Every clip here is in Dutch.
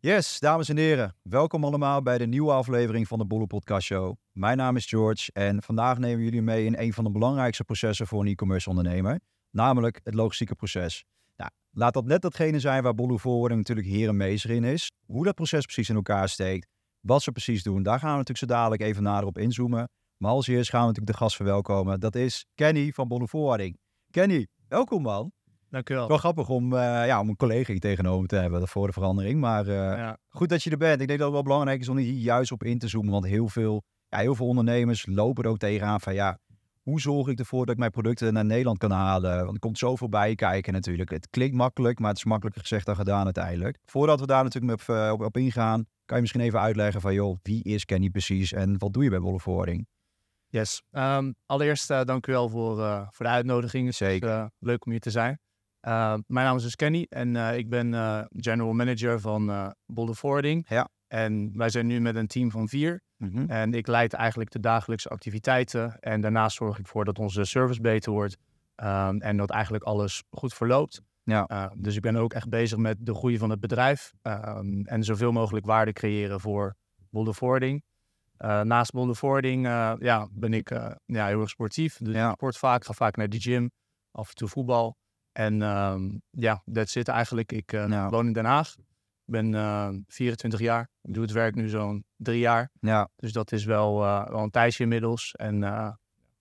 Yes, dames en heren, welkom allemaal bij de nieuwe aflevering van de Bolle Podcast Show. Mijn naam is George en vandaag nemen we jullie mee in een van de belangrijkste processen voor een e-commerce ondernemer, namelijk het logistieke proces. Nou, laat dat net datgene zijn waar Bolle Forwarding natuurlijk hier een meester in is. Hoe dat proces precies in elkaar steekt, wat ze precies doen, daar gaan we natuurlijk zo dadelijk even nader op inzoomen. Maar als eerst gaan we natuurlijk de gast verwelkomen. Dat is Kenny van Bolle Forwarding. Kenny, welkom man. Dank u Wel grappig om, eh, ja, om een collega hier tegenover te hebben voor de verandering. Maar eh, goed dat je er bent. Ik denk dat het wel belangrijk is om hier juist op in te zoomen. Want heel veel, ja, heel veel ondernemers lopen er ook tegenaan van ja, hoe zorg ik ervoor dat ik mijn producten naar Nederland kan halen? Want er komt zoveel bij kijken natuurlijk. Het klinkt makkelijk, maar het is makkelijker gezegd dan gedaan uiteindelijk. Voordat we daar natuurlijk op, eh, op, op ingaan, kan je misschien even uitleggen van joh, wie is Kenny precies en wat doe je bij Wollevoering? Yes, ehm, allereerst dank u wel voor, voor de uitnodiging. Zeker. leuk om hier te zijn. Eh, mijn naam is dus Kenny en eh, ik ben uh, general manager van Boulder Forwarding. Ja. En wij zijn nu met een team van vier. Mm -hmm. En ik leid eigenlijk de dagelijkse activiteiten. En daarnaast zorg ik ervoor dat onze service beter wordt. Ehm, en dat eigenlijk alles goed verloopt. Ja. dus ik ben ook echt bezig met de groei van het bedrijf. Ehm, en zoveel mogelijk waarde creëren voor Boulder Forwarding. naast Boulder Forwarding ja, ben ik ja, heel erg sportief. Dus ja. ik sport vaak, ga vaak naar de gym. Af en toe voetbal. En ehm, ja, dat zit eigenlijk. Ik eh, nou. woon in Den Haag. ben 24 ehm, jaar. doe het werk nu zo'n drie jaar. Ja. Dus dat is wel, eh, wel een tijdje inmiddels. En dat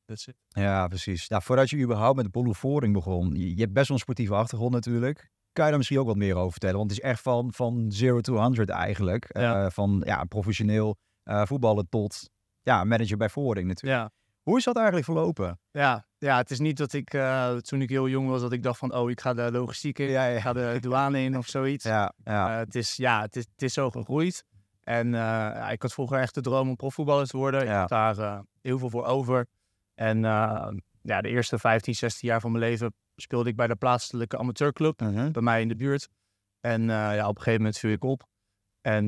eh, zit. Ja, precies. Nou, voordat je überhaupt met de Bollevoering begon. Je, hebt best wel een sportieve achtergrond natuurlijk. Kan je daar misschien ook wat meer over vertellen? Want het is echt van, van 0 to 100 eigenlijk. Ja. van ja, professioneel voetballen tot ja, manager bij vooring natuurlijk. Ja. Hoe is dat eigenlijk verlopen? Ja, ja het is niet dat ik eh, toen ik heel jong was, dat ik dacht van, oh, ik ga de logistiek in, ja, ik ga de douane in of zoiets. Ja, ja. Eh, het, is, ja het, is, het is zo gegroeid. En eh, ik had vroeger echt de droom om profvoetballer te worden. Ik had daar heel veel voor over. En ja, de eerste 15, 16 jaar van mijn leven speelde ik bij de plaatselijke amateurclub mhm. bij mij in de buurt. En ja, op een gegeven moment viel ik op. En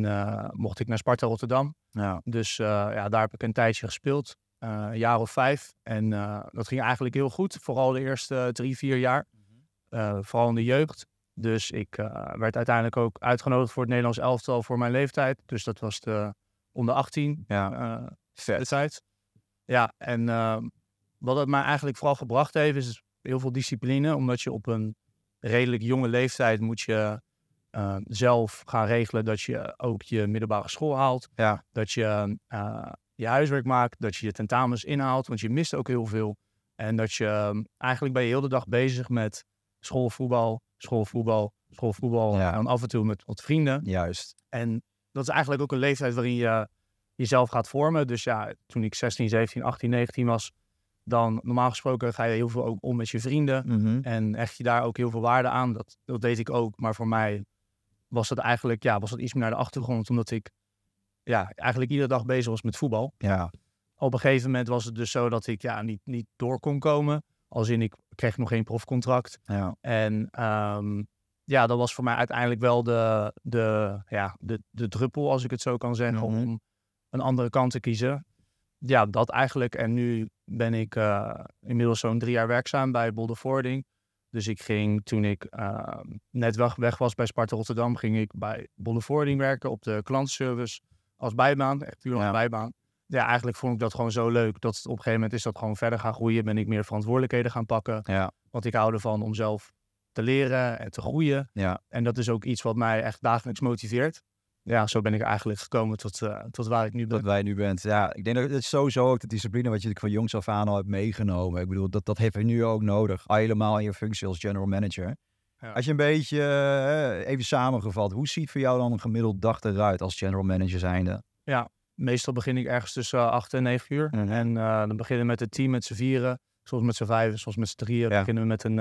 mocht ik naar Sparta Rotterdam. Ja. Dus ja, daar heb ik een tijdje gespeeld. Eh, een jaar of vijf. En eh, dat ging eigenlijk heel goed, vooral de eerste drie, vier jaar. Mhm. Eh, vooral in de jeugd. Dus ik werd uiteindelijk ook uitgenodigd voor het Nederlands elftal voor mijn leeftijd. Dus dat was de onder 18 ja. tijd. Ja, en ehm, wat het mij eigenlijk vooral gebracht heeft, is heel veel discipline. Omdat je op een redelijk jonge leeftijd moet je zelf gaan regelen dat je ook je middelbare school haalt. Ja. Dat je je huiswerk maakt, dat je je tentamens inhaalt, want je mist ook heel veel. En dat je ehm, eigenlijk ben je heel de dag bezig met schoolvoetbal, schoolvoetbal, schoolvoetbal. Ja. En af en toe met wat vrienden. Juist. En dat is eigenlijk ook een leeftijd waarin je jezelf gaat vormen. Dus ja, toen ik 16, 17, 18, 19 was, dan normaal gesproken ga je heel veel ook om met je vrienden. Mhm. En echt je daar ook heel veel waarde aan. Dat, dat deed ik ook. Maar voor mij was dat eigenlijk, ja, was dat iets meer naar de achtergrond. Omdat ik ja, eigenlijk iedere dag bezig was met voetbal. Ja. Op een gegeven moment was het dus zo dat ik ja, niet, niet door kon komen. Als in, ik kreeg nog geen profcontract. Ja. En ehm, ja, dat was voor mij uiteindelijk wel de, de, ja, de, de druppel, als ik het zo kan zeggen, mhm. om een andere kant te kiezen. Ja, dat eigenlijk. En nu ben ik eh, inmiddels zo'n drie jaar werkzaam bij Bolder Fording. Dus ik ging toen ik ehm, net weg, weg was bij Sparta Rotterdam, ging ik bij Voording werken op de klantenservice als bijbaan, echt puur als bijbaan. Ja, eigenlijk vond ik dat gewoon zo leuk. Dat op een gegeven moment is dat gewoon verder gaan groeien. Ben ik meer verantwoordelijkheden gaan pakken. Ja. Want ik hou ervan om zelf te leren en te groeien. Ja. En dat is ook iets wat mij echt dagelijks motiveert. Ja, zo ben ik eigenlijk gekomen tot, eh, tot waar ik nu ben. Tot waar je nu bent. Ja, ik denk dat het sowieso ook de discipline wat je van jongs af aan al hebt meegenomen. Ik bedoel, dat, dat heb je nu ook nodig. Helemaal in je functie als general manager. Als je een beetje, eh, even samengevat, hoe ziet voor jou dan een gemiddeld dag eruit als general manager zijnde? Ja, meestal begin ik ergens tussen 8 eh, en 9 uur. Mhm. En eh, dan beginnen we met het team, met z'n vieren, soms met z'n vijven, soms met z'n drieën. Ja. beginnen we met een,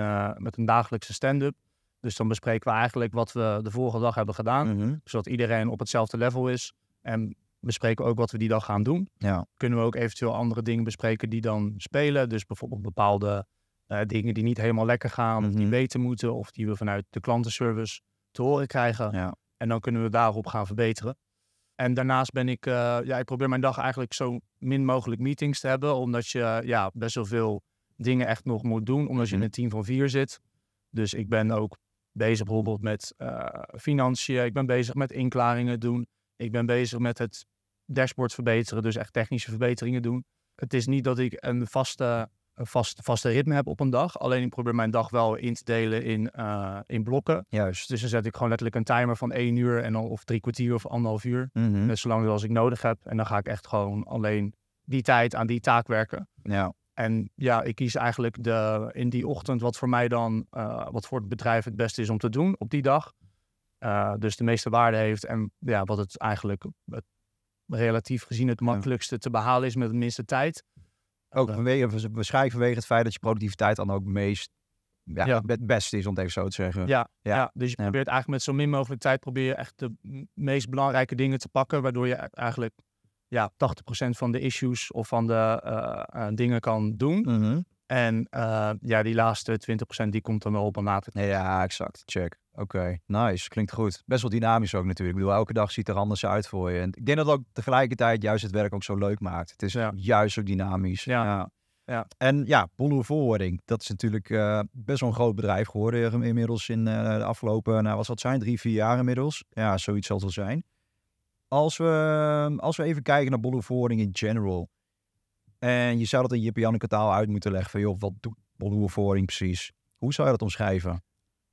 met een dagelijkse stand-up. Dus dan bespreken we eigenlijk wat we de vorige dag hebben gedaan, mhm. zodat iedereen op hetzelfde level is. En bespreken ook wat we die dag gaan doen. Ja. Kunnen we ook eventueel andere dingen bespreken die dan spelen. Dus bijvoorbeeld bepaalde eh, dingen die niet helemaal lekker gaan, die mhm. beter moeten, of die we vanuit de klantenservice te horen krijgen. Ja. En dan kunnen we daarop gaan verbeteren. En daarnaast ben ik, eh, ja, ik probeer mijn dag eigenlijk zo min mogelijk meetings te hebben, omdat je eh, ja, best wel veel dingen echt nog moet doen, omdat je in mhm. een team van vier zit. Dus ik ben ook bezig bijvoorbeeld met financiën, ik ben bezig met inklaringen doen, ik ben bezig met het dashboard verbeteren, dus echt technische verbeteringen doen. Het is niet dat ik een vaste een vast, vaste ritme heb op een dag. Alleen ik probeer mijn dag wel in te delen in, eh, in blokken. Juist. Dus dan zet ik gewoon letterlijk een timer van één uur en dan, of drie kwartier of anderhalf uur. Mhm. Net zolang als ik nodig heb. En dan ga ik echt gewoon alleen die tijd aan die taak werken. Ja. En ja, ik kies eigenlijk de, in die ochtend wat voor mij dan, eh, wat voor het bedrijf het beste is om te doen op die dag. Eh, dus de meeste waarde heeft en ja, wat het eigenlijk relatief gezien het makkelijkste te behalen is met de minste tijd. Ook vanwege, waarschijnlijk vanwege het feit dat je productiviteit dan ook meest ja, het beste is, om het even zo te zeggen. Ja, dus je probeert eigenlijk met zo min mogelijk tijd probeer echt de meest belangrijke dingen te pakken, waardoor je eigenlijk ja, 80% van de issues of van de eh, eh, dingen kan doen. Mm en eh, ja, die laatste 20% die komt dan wel op een later. Nee, ja, exact. Check. Oké, nice. Klinkt goed. Best wel dynamisch ook natuurlijk. Ik bedoel, elke dag ziet er anders uit voor je. En ik denk dat ook tegelijkertijd juist het werk ook zo leuk maakt. Het is juist ook dynamisch. Ja. ja. En ja, bolle Forwarding. Dat is natuurlijk eh, best wel een groot bedrijf geworden eh, inmiddels in de afgelopen, nou, wat zal het zijn? Drie, vier jaar inmiddels. Ja, zoiets zal het wel zijn. Als we, als we even kijken naar bolle Forwarding in general. En je zou dat in je Janneke taal uit moeten leggen. Van joh, wat doet bolhoervoering precies? Hoe zou je dat omschrijven?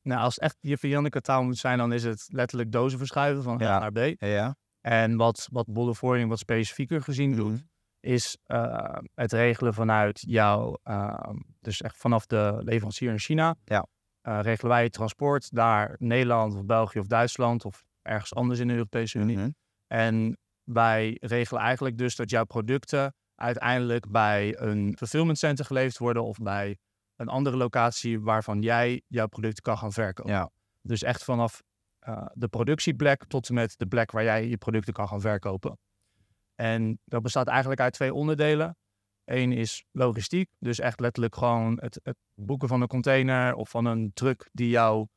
Nou, als het echt je Janneke taal moet zijn, dan is het letterlijk dozen verschuiven van ja. A naar B. Ja. En wat, wat wat specifieker gezien doet, mhm. is eh, het regelen vanuit jouw, ehm, dus echt vanaf de leverancier in China. Ja. Eh, regelen wij het transport naar Nederland of België of Duitsland of ergens anders in de Europese Unie. Mhm. En wij regelen eigenlijk dus dat jouw producten uiteindelijk bij een fulfillment center geleverd worden of bij een andere locatie waarvan jij jouw producten kan gaan verkopen. Ja. Dus echt vanaf eh, de productieplek tot en met de plek waar jij je producten kan gaan verkopen. En dat bestaat eigenlijk uit twee onderdelen. Eén is logistiek, dus echt letterlijk gewoon het, het boeken van een container of van een truck die jouw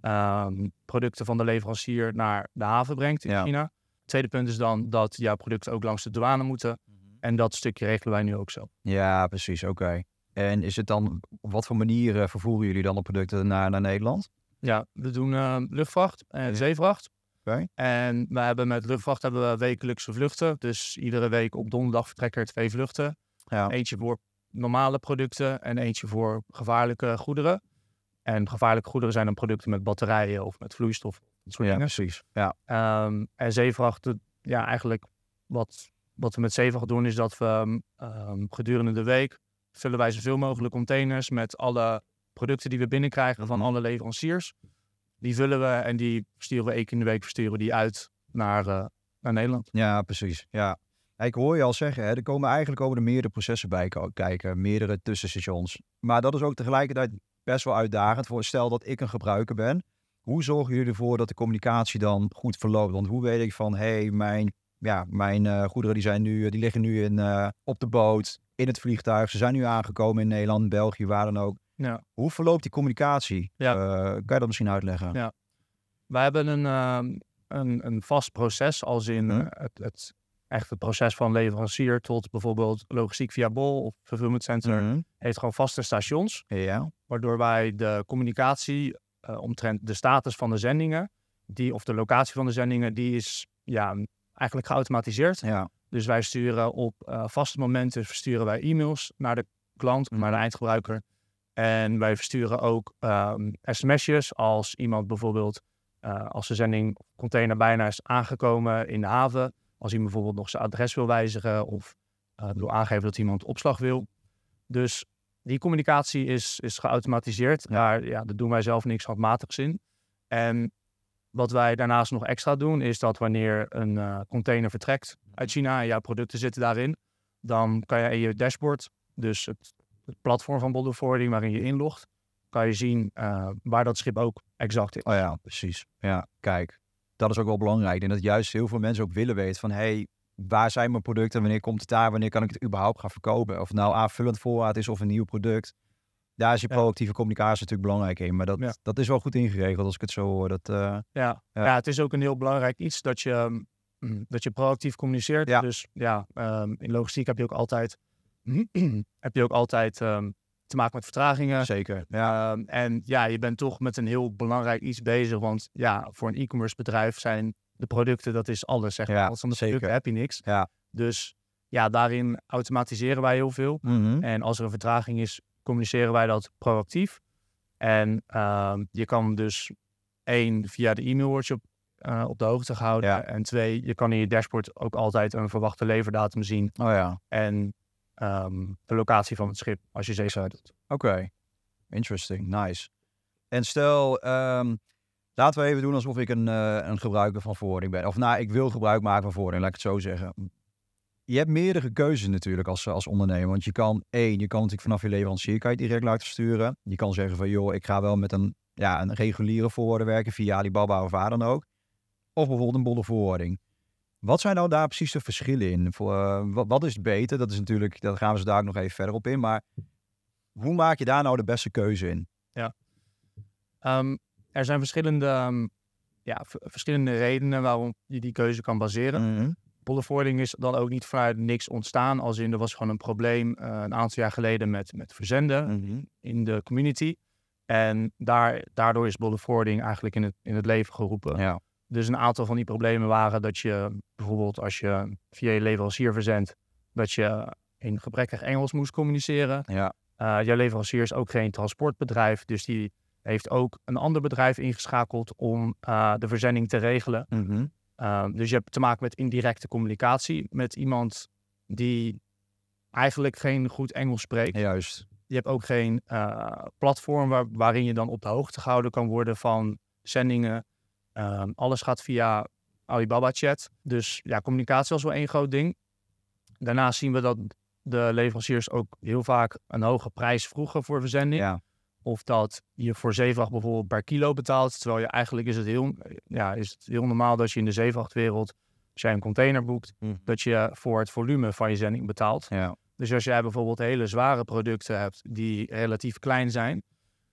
ehm, producten van de leverancier naar de haven brengt in China. tweede punt is dan dat jouw producten ook langs de douane moeten. Mhm. En dat stukje regelen wij nu ook zo. Ja, precies. Oké. En is het dan, op wat voor manier eh, vervoeren jullie dan de producten naar, naar Nederland? Ja, we doen uh, eh, luchtvracht en zeevracht. Okay. En we hebben met luchtvracht hebben we wekelijkse vluchten. Dus iedere week op donderdag vertrekken er twee vluchten. Ja. Eentje voor normale producten en eentje voor gevaarlijke goederen. En gevaarlijke goederen zijn dan producten met batterijen of met vloeistof. Dat ja, precies. Ja. Ehm, en zeevracht, ja, eigenlijk wat wat we met Zeven gaan doen is dat we ehm, ehm, gedurende de week vullen wij zoveel mogelijk containers met alle producten die we binnenkrijgen van mhm. alle leveranciers. Die vullen we en die sturen we één keer in de week versturen die uit naar, eh, naar Nederland. Ja, precies. Ja. Ik hoor je al zeggen, hè, er komen eigenlijk over de meerdere processen bij kijken, meerdere tussenstations. Maar dat is ook tegelijkertijd best wel uitdagend voor stel dat ik een gebruiker ben. Hoe zorgen jullie ervoor dat de communicatie dan goed verloopt? Want hoe weet ik van, hé, hey, mijn ja, mijn eh, goederen die zijn nu, eh, die liggen nu in, eh, op de boot, in het vliegtuig. Ze zijn nu aangekomen in Nederland, België, waar dan ook. Ja. Hoe verloopt die communicatie? Ja. kan je dat misschien uitleggen? Ja. Wij hebben een, ehm, een, een, vast proces, als in mhm. het, het echt het proces van leverancier tot bijvoorbeeld logistiek via Bol of Fulfillment Center, mhm. heeft gewoon vaste stations. Ja. Waardoor wij de communicatie omtrent de status van de zendingen, die, of de locatie van de zendingen, die is ja, eigenlijk geautomatiseerd. Ja. Dus wij sturen op eh, vaste momenten versturen wij e-mails naar de klant, mhm. naar de eindgebruiker. En wij versturen ook ehm, sms'jes als iemand bijvoorbeeld eh, als de zending container bijna is aangekomen in de haven. Als iemand bijvoorbeeld nog zijn adres wil wijzigen of uh, wil aangeven dat iemand opslag wil. Dus die communicatie is, is geautomatiseerd. Ja. Daar, ja, daar doen wij zelf niks handmatigs in. En wat wij daarnaast nog extra doen, is dat wanneer een eh, container vertrekt uit mhm. China en jouw producten zitten daarin, dan kan je in je dashboard, dus het, het platform van Bottle waarin je inlogt, kan je zien eh, waar dat schip ook exact is. Oh ja, precies. Ja, kijk, dat is ook wel belangrijk. En dat juist heel veel mensen ook willen weten van, hey, waar zijn mijn producten, wanneer komt het daar, wanneer kan ik het überhaupt gaan verkopen? Of nou aanvullend voorraad is of een nieuw product. Daar is je proactieve communicatie natuurlijk belangrijk in. Maar dat, dat is wel goed ingeregeld als ik het zo hoor. Dat, eh, ja. ja. het is ook een heel belangrijk iets dat je, mm, dat je proactief communiceert. Dus ja, ehm, in logistiek heb je ook altijd, heb je ook altijd ehm, te maken met vertragingen. Zeker. Ja. Ehm, en ja, je bent toch met een heel belangrijk iets bezig. Want ja, voor een e-commerce bedrijf zijn de producten, dat is alles. Zeg maar. Als van de producten heb je niks. Ja. Dus ja, daarin automatiseren wij heel veel. Mhm. En als er een vertraging is, communiceren wij dat proactief. En ehm, je kan dus één, via de e-mail op, eh, op de hoogte houden En twee, je kan in je dashboard ook altijd een verwachte leverdatum zien. Oh ja. En ehm, de locatie van het schip als je zeezuid doet. Oké, interesting, nice. En stel, ehm, laten we even doen alsof ik een, eh, een gebruiker van voording ben. Of nou, ik wil gebruik maken van voording, laat ik het zo zeggen je hebt meerdere keuzes natuurlijk als, als ondernemer. Want je kan, één, je kan natuurlijk vanaf je leverancier kan je direct laten sturen. Je kan zeggen van, joh, ik ga wel met een, ja, een reguliere voorwaarden werken via Alibaba of waar dan ook. Of bijvoorbeeld een bolle voorwaarding. Wat zijn nou daar precies de verschillen in? Voor, eh, wat, wat, is beter? Dat is natuurlijk, daar gaan we ze daar ook nog even verder op in. Maar hoe maak je daar nou de beste keuze in? Ja, ehm, er zijn verschillende, ehm, ja, verschillende redenen waarom je die keuze kan baseren. Mm Bollevoording is dan ook niet vanuit niks ontstaan. Als in, er was gewoon een probleem eh, een aantal jaar geleden met, met verzenden mhm. in de community. En daar, daardoor is bollevoording eigenlijk in het, in het leven geroepen. Ja. Dus een aantal van die problemen waren dat je bijvoorbeeld als je via je leverancier verzendt, dat je in gebrekkig Engels moest communiceren. Ja. Eh, jouw leverancier is ook geen transportbedrijf, dus die heeft ook een ander bedrijf ingeschakeld om eh, de verzending te regelen. Mm Ehm, dus je hebt te maken met indirecte communicatie met iemand die eigenlijk geen goed Engels spreekt. Juist. Je hebt ook geen eh, platform waar, waarin je dan op de hoogte gehouden kan worden van zendingen. Ehm, alles gaat via Alibaba Chat. Dus ja, communicatie was wel één groot ding. Daarnaast zien we dat de leveranciers ook heel vaak een hoge prijs vroegen voor verzending. Ja. Of dat je voor zeevacht bijvoorbeeld per kilo betaalt. Terwijl je eigenlijk is het heel, ja, is het heel normaal dat je in de zeevachtwereld, als jij een container boekt, hm. dat je voor het volume van je zending betaalt. Ja. Dus als jij bijvoorbeeld hele zware producten hebt die relatief klein zijn.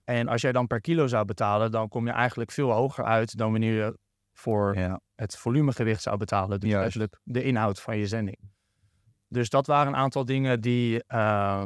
En als jij dan per kilo zou betalen, dan kom je eigenlijk veel hoger uit dan wanneer je voor het volumegewicht zou betalen. Dus eigenlijk de inhoud van je zending. Dus dat waren een aantal dingen die, uh,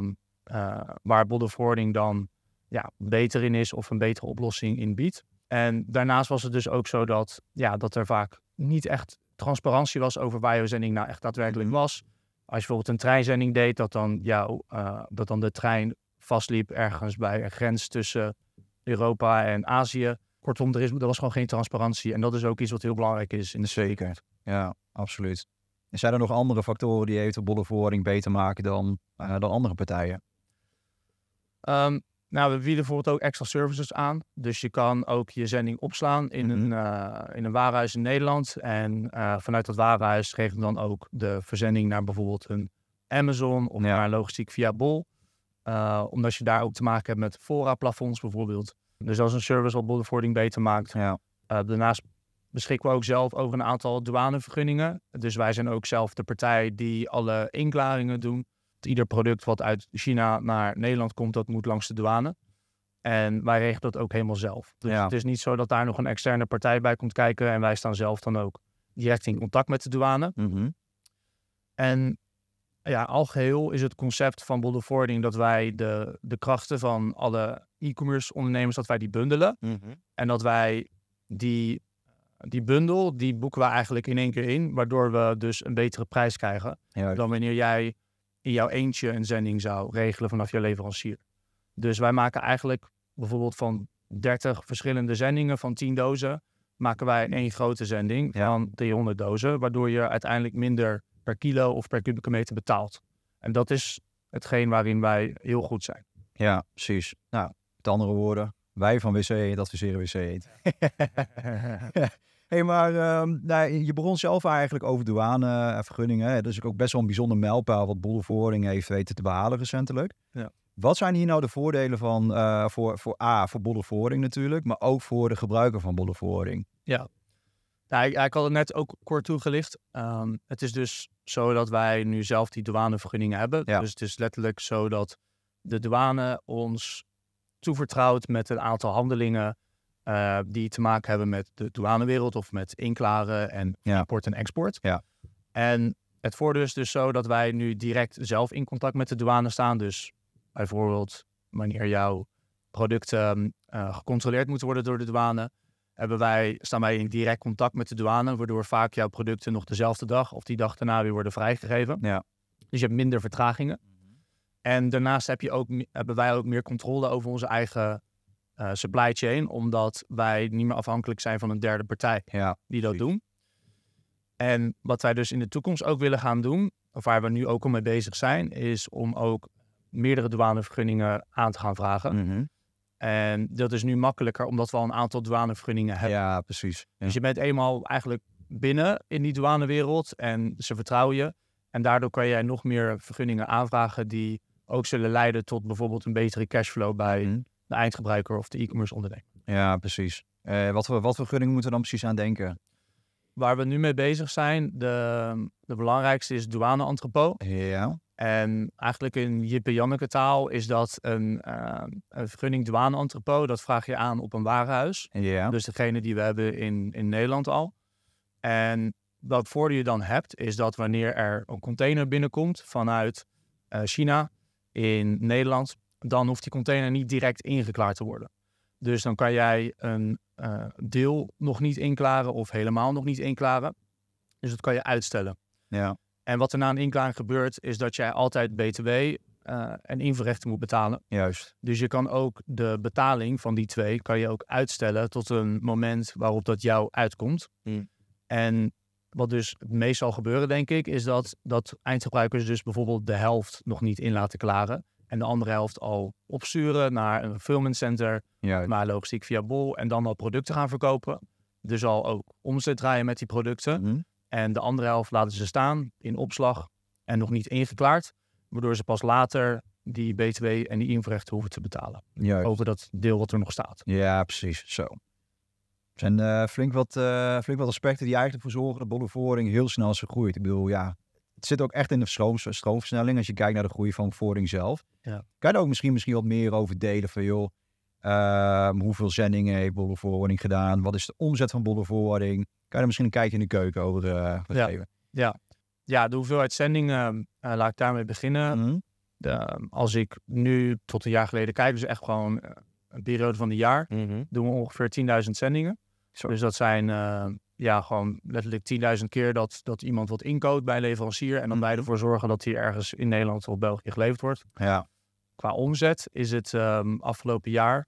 uh, waar Body dan ja, beter in is of een betere oplossing in biedt. En daarnaast was het dus ook zo dat, ja, dat er vaak niet echt transparantie was over waar je zending nou echt daadwerkelijk mhm. was. Als je bijvoorbeeld een treinzending deed, dat dan, ja, eh, dat dan de trein vastliep ergens bij een grens tussen Europa en Azië. Kortom, er, is, er was gewoon geen transparantie. En dat is ook iets wat heel belangrijk is in de zekerheid. Ja, absoluut. En zijn er nog andere factoren die eventueel bollenverhoring beter maken dan, uh, dan andere partijen? Um, nou, we bieden bijvoorbeeld ook extra services aan. Dus je kan ook je zending opslaan in, mhm. een, uh, in een warenhuis in Nederland. En eh, vanuit dat warenhuis geven we dan ook de verzending naar bijvoorbeeld een Amazon of naar logistiek via Bol. Eh, omdat je daar ook te maken hebt met fora-plafonds bijvoorbeeld. Dus dat is een service wat Bollevoording beter maakt. Ja. daarnaast beschikken we ook zelf over een aantal douanevergunningen. Dus wij zijn ook zelf de partij die alle inklaringen doen ieder product wat uit China naar Nederland komt, dat moet langs de douane. En wij regelen dat ook helemaal zelf. Dus het is niet zo dat daar nog een externe partij bij komt kijken en wij staan zelf dan ook direct in contact met de douane. Mhm. En ja, al geheel is het concept van Bolde dat wij de, de krachten van alle e-commerce ondernemers, dat wij die bundelen. Mhm. En dat wij die, die bundel, die boeken we eigenlijk in één keer in, waardoor we dus een betere prijs krijgen dan wanneer jij jouw eentje een zending zou regelen vanaf je leverancier. Dus wij maken eigenlijk bijvoorbeeld van 30 verschillende zendingen van 10 dozen, maken wij in één grote zending van 300 dozen, waardoor je uiteindelijk minder per kilo of per kubieke meter betaalt. En dat is hetgeen waarin wij heel goed zijn. Ja, precies. Nou, met andere woorden, wij van WC e, dat adviseren WC e. hey, maar um, nou, je begon zelf eigenlijk over douane en eh, vergunningen. Hè? Dat is ook best wel een bijzonder mijlpaal wat Boedelverhoring heeft weten te behalen recentelijk. Ja. Wat zijn hier nou de voordelen van eh, voor, voor A, voor Boedelverhoring natuurlijk, maar ook voor de gebruiker van Boedelverhoring? Ja, nou, ik, had het net ook kort toegelicht. Ehm, het is dus zo dat wij nu zelf die douanevergunningen hebben. Dus het is letterlijk zo dat de douane ons toevertrouwt met een aantal handelingen eh, die te maken hebben met de douanewereld of met inklaren en import en export. Ja. En het voordeel is dus zo dat wij nu direct zelf in contact met de douane staan. Dus bijvoorbeeld wanneer jouw producten ehm, eh, gecontroleerd moeten worden door de douane, hebben wij, staan wij in direct contact met de douane, waardoor vaak jouw producten nog dezelfde dag of die dag daarna weer worden vrijgegeven. Ja. Dus je hebt minder vertragingen. Mhm. En daarnaast heb je ook, hebben wij ook meer controle over onze eigen uh, supply chain, omdat wij niet meer afhankelijk zijn van een derde partij die dat doen. En wat wij dus in de toekomst ook willen gaan doen, of waar we nu ook al mee bezig zijn, is om ook meerdere douanevergunningen aan te gaan vragen. Mhm. En dat is nu makkelijker, omdat we al een aantal douanevergunningen hebben. Ja, precies. Dus je bent eenmaal eigenlijk binnen in die douanewereld en ze vertrouwen je. En daardoor kan jij nog meer vergunningen aanvragen die ook zullen leiden tot bijvoorbeeld een betere cashflow bij mhm de eindgebruiker of de e-commerce ondernemer. Ja, precies. Eh, wat, voor, wat voor gunning moeten we dan precies aan denken? Waar we nu mee bezig zijn, de, de belangrijkste is douane Ja. En eigenlijk in Jippe Janneke taal is dat een, uh, een vergunning douane Dat vraag je aan op een warenhuis. Ja. Dus degene die we hebben in, in Nederland al. En dat voordeel je dan hebt, is dat wanneer er een container binnenkomt vanuit eh, China in Nederland, dan hoeft die container niet direct ingeklaard te worden. Dus dan kan jij een eh, deel nog niet inklaren of helemaal nog niet inklaren. Dus dat kan je uitstellen. Ja. En wat er na een inklaring gebeurt, is dat jij altijd BTW uh, eh, en invoerrechten moet betalen. Juist. Dus je kan ook de betaling van die twee kan je ook uitstellen tot een moment waarop dat jou uitkomt. Hmm. En wat dus het meest zal gebeuren, denk ik, is dat, dat eindgebruikers dus bijvoorbeeld de helft nog niet in laten klaren. En de andere helft al opsturen naar een fulfillment center. Juist. Maar logistiek via Bol. En dan al producten gaan verkopen. Dus al ook omzet draaien met die producten. Mhm. En de andere helft laten ze staan in opslag. En nog niet ingeklaard. Waardoor ze pas later die BTW en die invrechten hoeven te betalen. Over dat deel wat er nog staat. Ja, precies. Zo. Er zijn eh, flink, wat, eh, flink wat aspecten die eigenlijk ervoor zorgen dat Bollevoering heel snel is gegroeid. Ik bedoel, ja, het zit ook echt in de stroom, stroomversnelling. Als je kijkt naar de groei van voording zelf. Ja. Kan je ook misschien, misschien wat meer over delen van joh, ehm, hoeveel zendingen heeft bollevoorwording gedaan? Wat is de omzet van bollenvoorwording? Kan je er misschien een kijkje in de keuken over eh, geven? Ja. ja. de hoeveelheid zendingen, ehm, eh, laat ik daarmee beginnen. Mhm. Ehm, als ik nu tot een jaar geleden kijk, dus echt gewoon eh, een periode van een jaar, mhm. doen we ongeveer 10.000 zendingen. Dus dat zijn ja, gewoon letterlijk 10.000 keer dat, dat iemand wat inkoopt bij leverancier. En dan mhm. wij ervoor zorgen dat die ergens in Nederland of België geleverd wordt. Ja. Qua omzet is het ehm, afgelopen jaar,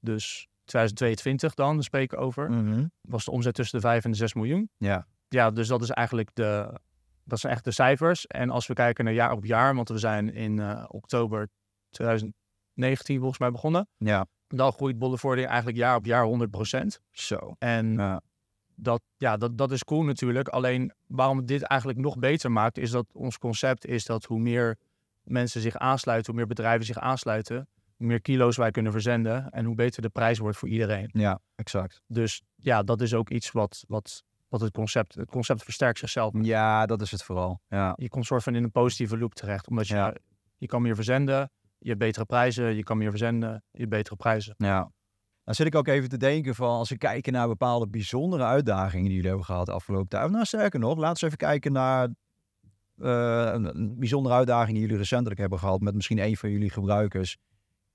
dus 2022 dan, daar spreek ik over, mhm. was de omzet tussen de 5 en de 6 miljoen. Ja. Ja, dus dat is eigenlijk de, dat zijn echt de cijfers. En als we kijken naar jaar op jaar, want we zijn in eh, oktober 2019 volgens mij begonnen. Ja. Dan groeit Bollevoording eigenlijk jaar op jaar 100%. Zo. En ja dat, ja, dat, dat is cool natuurlijk. Alleen waarom dit eigenlijk nog beter maakt, is dat ons concept is dat hoe meer mensen zich aansluiten, hoe meer bedrijven zich aansluiten, hoe meer kilo's wij kunnen verzenden en hoe beter de prijs wordt voor iedereen. Ja, exact. Dus ja, dat is ook iets wat, wat, wat het concept, het concept versterkt zichzelf. Ja, dat is het vooral. Ja. Je komt soort van in een positieve loop terecht, omdat je, je kan meer verzenden, je hebt betere prijzen, je kan meer verzenden, je betere prijzen. Ja, dan zit ik ook even te denken van, als we kijken naar bepaalde bijzondere uitdagingen die jullie hebben gehad de afgelopen tijd. Nou, sterker nog, laten we even kijken naar eh, een bijzondere uitdaging die jullie recentelijk hebben gehad met misschien een van jullie gebruikers.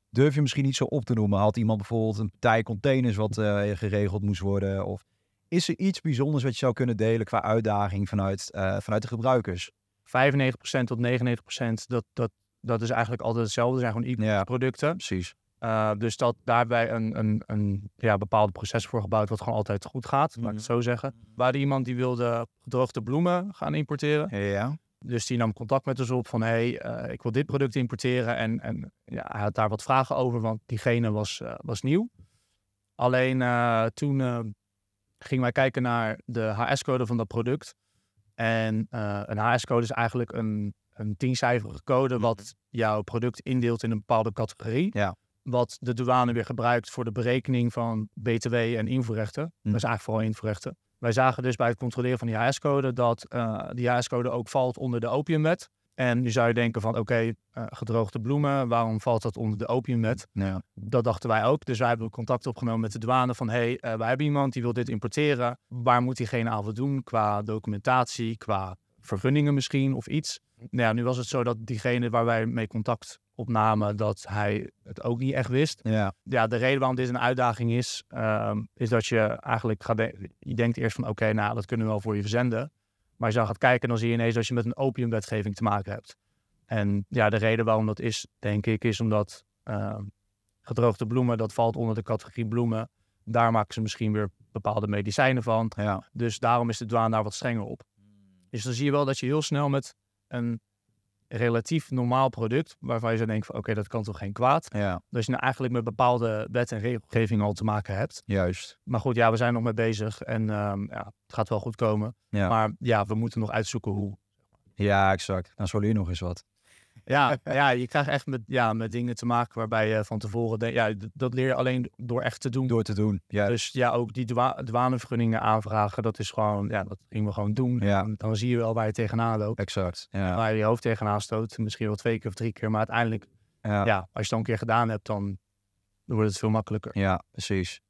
Durf je misschien niet zo op te noemen? Had iemand bijvoorbeeld een partij containers wat eh, geregeld moest worden? Of is er iets bijzonders wat je zou kunnen delen qua uitdaging vanuit, eh, vanuit de gebruikers? 95% tot 99%, dat, dat, dat is eigenlijk altijd hetzelfde. Er zijn gewoon e-producten. Ja, precies. Eh, dus dat daarbij een, een, een ja, bepaald proces voor gebouwd wat gewoon altijd goed gaat, laat ik het mhm. zo zeggen. We hadden iemand die wilde gedroogde bloemen gaan importeren. Ja. Dus die nam contact met ons op van, hé, hey, eh, ik wil dit product importeren. En, en ja, hij had daar wat vragen over, want diegene was, eh, was nieuw. Alleen toen gingen wij kijken naar de HS-code van dat product. En een HS-code is eigenlijk een, een tiencijferige code wat mhm. jouw product indeelt in een bepaalde categorie. Ja wat de douane weer gebruikt voor de berekening van BTW en invoerrechten. Hm. Dat is eigenlijk vooral invoerrechten. Wij zagen dus bij het controleren van die HS-code dat uh, die HS-code ook valt onder de opiumwet. En nu zou je denken van oké, eh, gedroogde bloemen, waarom valt dat onder de opiumwet? Dat dachten wij ook. Dus wij hebben contact opgenomen met de douane van hé, hey, eh, wij hebben iemand die wil dit importeren. Waar moet diegene aan doen qua documentatie, qua vergunningen misschien of iets? Nou ja, nu was het zo dat diegene waar wij mee contact opname dat hij het ook niet echt wist. Ja, ja de reden waarom dit een uitdaging is, ehm, is dat je eigenlijk gaat je denkt eerst van oké, nou dat kunnen we wel voor je verzenden. Maar je dan gaat kijken, dan zie je ineens dat je met een opiumwetgeving te maken hebt. En ja, de reden waarom dat is, denk ik, is omdat ehm, gedroogde bloemen, dat valt onder de categorie bloemen. Daar maken ze misschien weer bepaalde medicijnen van. Ja. Dus daarom is de douane daar wat strenger op. Dus dan zie je wel dat je heel snel met een relatief normaal product, waarvan je zou denken van oké, dat kan toch geen kwaad. Ja. Dus je nou eigenlijk met bepaalde wet en regelgeving al te maken hebt. Juist. Maar goed, ja, we zijn nog mee bezig en ehm, ja, het gaat wel goed komen. Maar ja, we moeten nog uitzoeken hoe. Ja, exact. Dan zullen jullie nog eens wat. Ja, ja, je krijgt echt met, ja, met dingen te maken waarbij je van tevoren denkt, ja, dat leer je alleen door echt te doen. Door te doen, ja. Dus ja, ook die dwa douanevergunningen aanvragen, dat is gewoon, ja, dat gingen we gewoon doen. Ja. dan zie je wel waar je tegenaan loopt. Exact, ja. Waar je je hoofd tegenaan stoot, misschien wel twee keer of drie keer, maar uiteindelijk, ja, als je het dan een keer gedaan hebt, dan wordt het veel makkelijker. Ja, precies.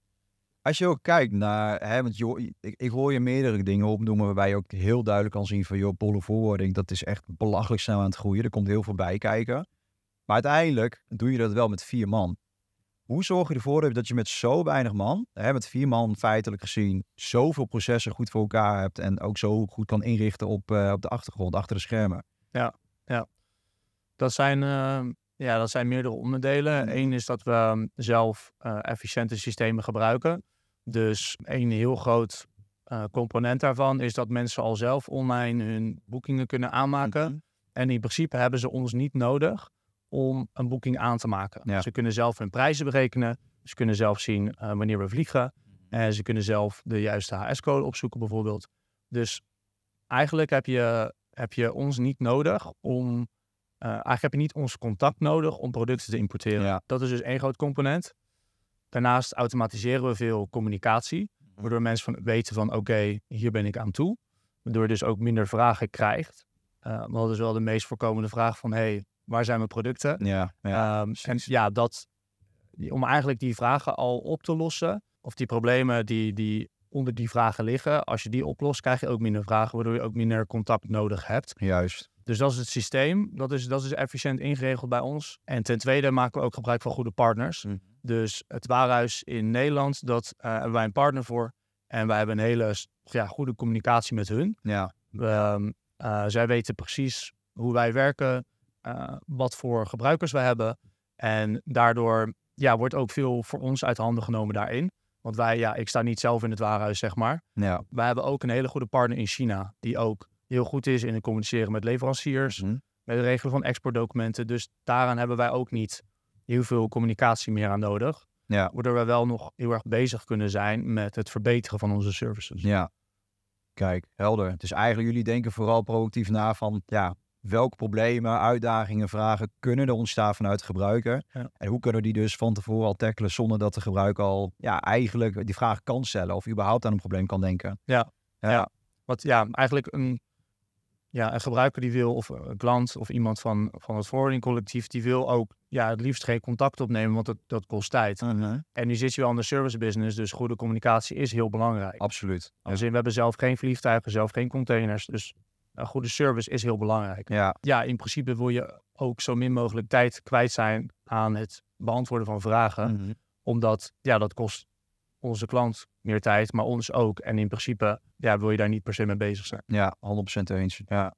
Als je ook kijkt naar, hè, want ik, hoor je meerdere dingen opnoemen waarbij je ook heel duidelijk kan zien van, joh, voorwording dat is echt belachelijk snel aan het groeien. Er komt heel veel bij kijken. Maar uiteindelijk doe je dat wel met vier man. Hoe zorg je ervoor dat je met zo weinig man, hè, met vier man feitelijk gezien, zoveel processen goed voor elkaar hebt en ook zo goed kan inrichten op, eh, op de achtergrond, achter de schermen? Ja, ja. Dat zijn, ehm, ja, dat zijn meerdere onderdelen. Hmm. Eén is dat we ehm, zelf eh, efficiënte systemen gebruiken. Dus een heel groot eh, component daarvan is dat mensen al zelf online hun boekingen kunnen aanmaken. Mhm. En in principe hebben ze ons niet nodig om een boeking aan te maken. Ze kunnen zelf hun prijzen berekenen. Ze kunnen zelf zien eh, wanneer we vliegen. Mhm. En ze kunnen zelf de juiste HS-code opzoeken bijvoorbeeld. Dus eigenlijk heb je, heb je ons niet nodig om... Eh, eigenlijk heb je niet ons contact nodig om producten te importeren. Dat is dus één groot component. Daarnaast automatiseren we veel communicatie, mhm. waardoor mensen van, weten van oké, hier ben ik aan toe. Waardoor je dus ook minder vragen krijgt. Uh, maar dat is wel de meest voorkomende vraag van hey, waar zijn mijn producten? Ja, ehm, en ja, dat, om eigenlijk die vragen al op te lossen, of die problemen die, die onder die vragen liggen, als je die oplost, krijg je ook minder vragen, waardoor je ook minder contact nodig hebt. Juist. Dus dat is het systeem. Dat is, dat is efficiënt ingeregeld bij ons. En ten tweede maken we ook gebruik van goede partners. Mhm. Dus het Waarhuis in Nederland, dat eh, hebben wij een partner voor. En wij hebben een hele ja, goede communicatie met hun. Ja. Um, zij weten precies hoe wij werken, eh, wat voor gebruikers wij hebben. En daardoor ja, wordt ook veel voor ons uit handen genomen daarin. Want wij, ja, ik sta niet zelf in het waarhuis, zeg maar. Ja. Wij hebben ook een hele goede partner in China, die ook heel goed is in het communiceren met leveranciers, mhm. met het regelen van exportdocumenten. Dus daaraan hebben wij ook niet heel veel communicatie meer aan nodig. Ja. Waardoor we wel nog heel erg bezig kunnen zijn met het verbeteren van onze services. Ja, kijk, helder. Dus eigenlijk jullie denken vooral proactief na van ja, welke problemen, uitdagingen, vragen kunnen er ontstaan vanuit de gebruiker. En hoe kunnen we die dus van tevoren al tackelen zonder dat de gebruiker al ja, eigenlijk die vraag kan stellen of überhaupt aan een probleem kan denken. ja. ja. Wat ja, eigenlijk een ja, een gebruiker die wil, of een klant of iemand van, van het forwardingcollectief, die wil ook ja, het liefst geen contact opnemen, want dat, dat kost tijd. Ah, en nu zit je wel in de service business, dus goede communicatie is heel belangrijk. Absoluut. Dus we hebben zelf geen vliegtuigen, zelf geen containers, dus een goede service is heel belangrijk. Ja. ja, in principe wil je ook zo min mogelijk tijd kwijt zijn aan het beantwoorden van vragen, mhm. omdat ja, dat kost onze klant meer tijd, maar ons ook. En in principe ja, wil je daar niet per se mee bezig zijn. Ja, 100% eens. Ja.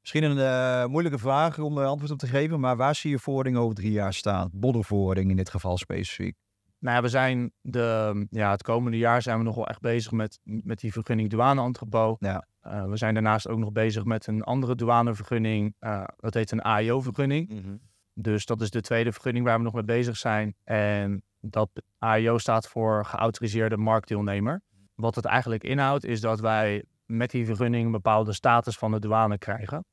Misschien een eh, moeilijke vraag om er eh, antwoord op te geven, maar waar zie je voording over drie jaar staan? Boddenvoording in dit geval specifiek. Nou ja, we zijn de, ja, het komende jaar zijn we nog wel echt bezig met, met die vergunning douaneantgebouw. Ja. Eh, we zijn daarnaast ook nog bezig met een andere douanevergunning. dat heet een AIO-vergunning. Mhm. Dus dat is de tweede vergunning waar we nog mee bezig zijn. En dat AIO staat voor geautoriseerde marktdeelnemer. Wat het eigenlijk inhoudt is dat wij met die vergunning een bepaalde status van de douane krijgen.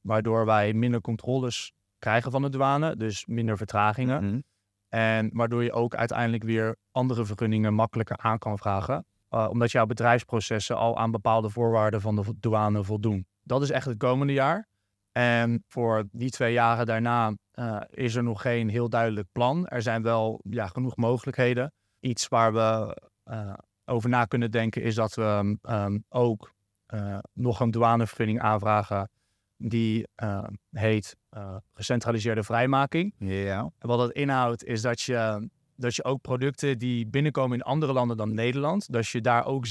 Waardoor wij minder controles krijgen van de douane, dus minder vertragingen. Mhm. En waardoor je ook uiteindelijk weer andere vergunningen makkelijker aan kan vragen. Eh, omdat jouw bedrijfsprocessen al aan bepaalde voorwaarden van de douane voldoen. Dat is echt het komende jaar. En voor die twee jaren daarna eh, is er nog geen heel duidelijk plan. Er zijn wel ja, genoeg mogelijkheden. Iets waar we eh, over na kunnen denken is dat we ehm, ehm, ook eh, nog een douanevergunning aanvragen. Die heet gecentraliseerde vrijmaking. Ja. En wat dat inhoudt is dat je, dat je ook producten die binnenkomen in andere landen dan Nederland, dat je daar ook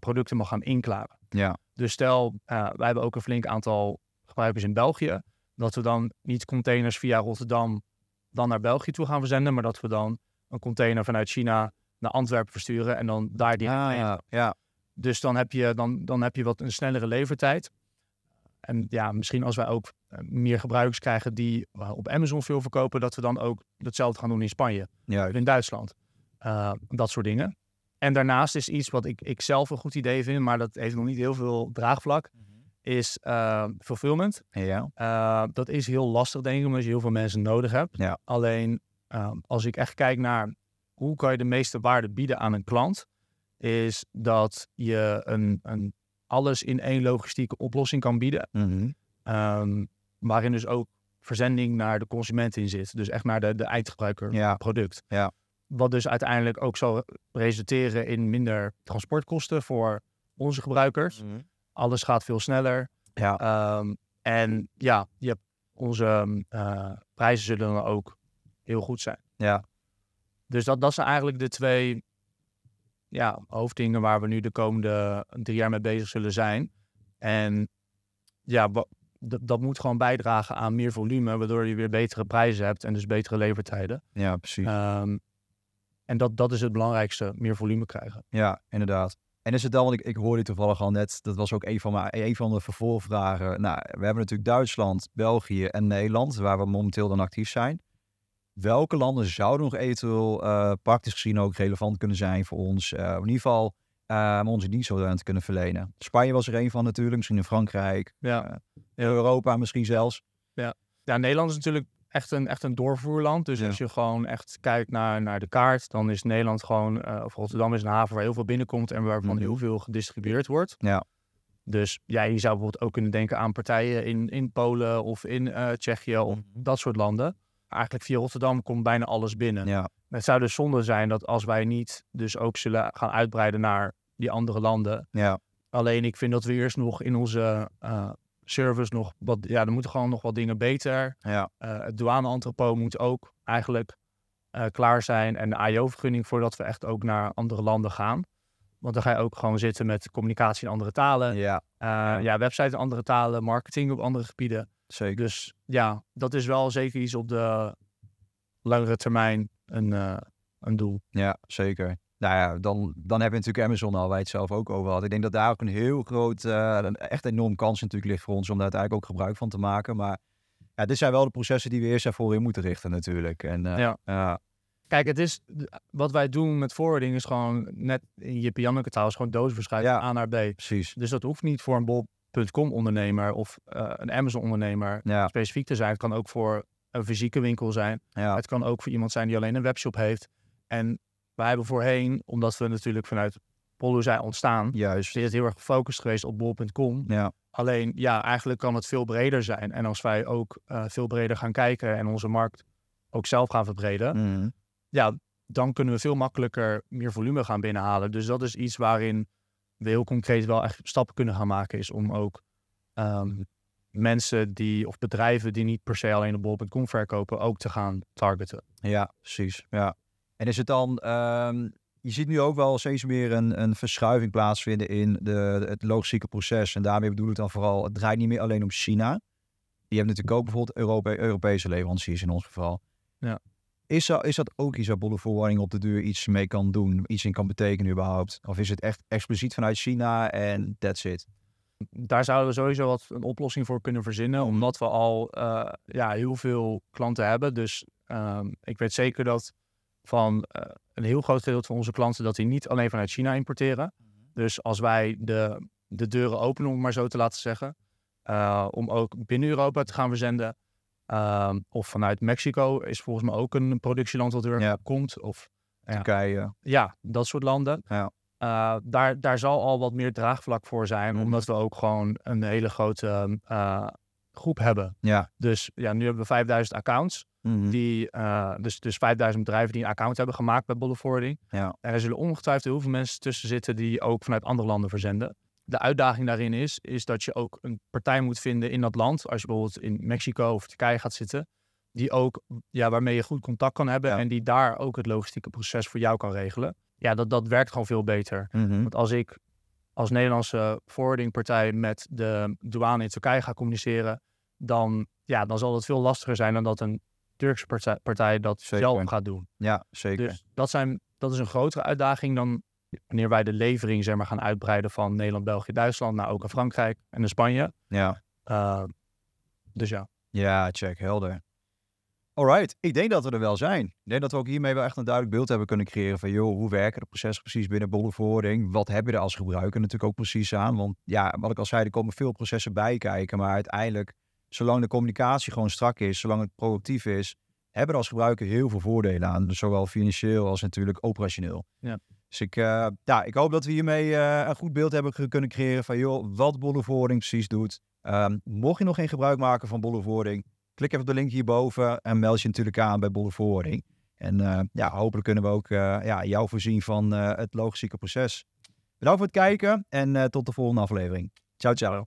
producten mag gaan inklaren. Ja. Dus stel, wij hebben ook een flink aantal gebruikers in België dat we dan niet containers via Rotterdam dan naar België toe gaan verzenden, maar dat we dan een container vanuit China naar Antwerpen versturen en dan daar die. Ah, ja, ja. Dus dan heb, je, dan, dan heb je wat een snellere levertijd. En ja, misschien als wij ook eh, meer gebruikers krijgen die eh, op Amazon veel verkopen, dat we dan ook hetzelfde gaan doen in Spanje, in Duitsland. Eh, dat soort dingen. En daarnaast is iets wat ik, ik zelf een goed idee vind, maar dat heeft nog niet heel veel draagvlak. Mhm is uh, fulfillment. Ja. Ehm, dat is heel lastig, denk ik, omdat je heel veel mensen nodig hebt. Ja. Alleen ehm, als ik echt kijk naar hoe kan je de meeste waarde bieden aan een klant, is dat je een, een alles in één logistieke oplossing kan bieden. Mm waarin dus ook verzending naar de consument in zit. Dus echt naar de, de eindgebruiker product. Ja. Wat dus uiteindelijk ook zal resulteren in minder transportkosten voor onze gebruikers. Mhm. Alles gaat veel sneller. Ja. Ehm, en ja, je hebt onze ehm, eh, prijzen zullen dan ook heel goed zijn. Ja. Dus dat, dat zijn eigenlijk de twee ja, hoofddingen waar we nu de komende drie jaar mee bezig zullen zijn. En ja, dat moet gewoon bijdragen aan meer volume, waardoor je weer betere prijzen hebt en dus betere levertijden. Ja, precies. Ehm, en dat, dat is het belangrijkste, meer volume krijgen. Ja, inderdaad. En is het dan, want ik, ik hoorde toevallig al net, dat was ook een van, mijn, een van de vervolgvragen. Nou, we hebben natuurlijk Duitsland, België en Nederland, waar we momenteel dan actief zijn. Welke landen zouden nog eventueel uh, praktisch gezien ook relevant kunnen zijn voor ons? Eh, in ieder geval eh, om onze dienst aan te kunnen verlenen. Spanje was er een van natuurlijk, misschien in Frankrijk, ja. in Europa misschien zelfs. Ja. ja, Nederland is natuurlijk echt een, echt een doorvoerland. Dus als je gewoon echt kijkt naar, naar de kaart, dan is Nederland gewoon, eh, of Rotterdam is een haven waar heel veel binnenkomt en waarvan mhm. heel veel gedistribueerd wordt. Ja. Dus ja, je zou bijvoorbeeld ook kunnen denken aan partijen in, in Polen of in eh, Tsjechië of mhm. dat soort landen. Eigenlijk via Rotterdam komt bijna alles binnen. Ja. Het zou dus zonde zijn dat als wij niet dus ook zullen gaan uitbreiden naar die andere landen. Ja. Alleen ik vind dat we eerst nog in onze eh, service nog wat, ja, er moeten gewoon nog wat dingen beter. Ja. Eh, het douane moet ook eigenlijk eh, klaar zijn en de IO-vergunning voordat we echt ook naar andere landen gaan. Want dan ga je ook gewoon zitten met communicatie in andere talen. Ja. Uh, ja, website in andere talen, marketing op andere gebieden. Zeker. Dus ja, dat is wel zeker iets op de langere termijn een, een doel. Ja, zeker nou ja, dan, dan hebben we natuurlijk Amazon al, waar het zelf ook over had. Ik denk dat daar ook een heel groot, uh, echt enorm kans natuurlijk ligt voor ons om daar uiteindelijk ook gebruik van te maken. Maar ja, dit zijn wel de processen die we eerst daarvoor in moeten richten natuurlijk. En, eh, ja. Kijk, het is, wat wij doen met forwarding is gewoon net in je piano taal, is gewoon doosverschrijven ja, A naar B. Precies. Dus dat hoeft niet voor een bol.com ondernemer of eh, een Amazon ondernemer ja. specifiek te zijn. Het kan ook voor een fysieke winkel zijn. Het kan ook voor iemand zijn die alleen een webshop heeft. En wij hebben voorheen, omdat we natuurlijk vanuit Pollo zijn ontstaan, Juist. is het heel erg gefocust geweest op bol.com. Ja. Alleen ja, eigenlijk kan het veel breder zijn. En als wij ook eh, veel breder gaan kijken en onze markt ook zelf gaan verbreden, mhm. ja, dan kunnen we veel makkelijker meer volume gaan binnenhalen. Dus dat is iets waarin we heel concreet wel echt stappen kunnen gaan maken, is om ook ehm, mensen die, of bedrijven die niet per se alleen op bol.com verkopen, ook te gaan targeten. Ja, precies. Ja. En is het dan, ehm, je ziet nu ook wel steeds meer een, een verschuiving plaatsvinden in de, het logistieke proces. En daarmee bedoel ik dan vooral, het draait niet meer alleen om China. Je hebt natuurlijk ook bijvoorbeeld Europa, Europese leveranciers in ons geval. Ja. Is, dat, is dat ook iets waar Bolle op de deur iets mee kan doen, iets in kan betekenen überhaupt? Of is het echt expliciet vanuit China en that's it? Daar zouden we sowieso wat een oplossing voor kunnen verzinnen, omdat we al eh, ja, heel veel klanten hebben. Dus ehm, ik weet zeker dat van eh, een heel groot deel van onze klanten dat die niet alleen vanuit China importeren. Mhm. Dus als wij de, de deuren openen, om maar zo te laten zeggen, eh, om ook binnen Europa te gaan verzenden. Ehm, of vanuit Mexico is volgens mij ook een productieland dat er komt. Of Turkije. Ja, dat soort landen. Ja. Eh, daar, daar zal al wat meer draagvlak voor zijn, mhm. omdat we ook gewoon een hele grote ehm, groep hebben. Ja. Dus ja, nu hebben we 5000 accounts. Mhm. die, eh, dus, dus 5000 bedrijven die een account hebben gemaakt bij Bolle Forwarding. Ja. En er zullen ongetwijfeld heel veel mensen tussen zitten die ook vanuit andere landen verzenden. De uitdaging daarin is, is dat je ook een partij moet vinden in dat land. Als je bijvoorbeeld in Mexico of Turkije gaat zitten. Die ook, ja, waarmee je goed contact kan hebben. En die daar ook het logistieke proces voor jou kan regelen. Ja, dat, dat werkt gewoon veel beter. Mhm. Want als ik als Nederlandse forwardingpartij met de douane in Turkije gaat communiceren, dan, ja, dan zal dat veel lastiger zijn dan dat een Turkse partij, dat zeker. zelf gaat doen. Ja, zeker. Dus dat, zijn, dat is een grotere uitdaging dan wanneer wij de levering zeg maar, gaan uitbreiden van Nederland, België, Duitsland naar ook in Frankrijk en in Spanje. Ja. Eh, dus ja. Ja, check, helder. Alright, ik denk dat we er wel zijn. Ik denk dat we ook hiermee wel echt een duidelijk beeld hebben kunnen creëren van, joh, hoe werken de processen precies binnen bollevoording? Wat heb je er als gebruiker natuurlijk ook precies aan? Want ja, wat ik al zei, er komen veel processen bij kijken, maar uiteindelijk, zolang de communicatie gewoon strak is, zolang het productief is, hebben er als gebruiker heel veel voordelen aan, dus zowel financieel als natuurlijk operationeel. Ja. Dus ik, eh, ja, ik hoop dat we hiermee eh, een goed beeld hebben kunnen creëren van, joh, wat Bollevoording precies doet. Ehm, mocht je nog geen gebruik maken van bollevoording. Klik even op de link hierboven en meld je natuurlijk aan bij Boervoering. En uh, ja, hopelijk kunnen we ook eh, ja, jou voorzien van eh, het logistieke proces. Bedankt voor het kijken en tot de volgende aflevering. Ciao, ciao.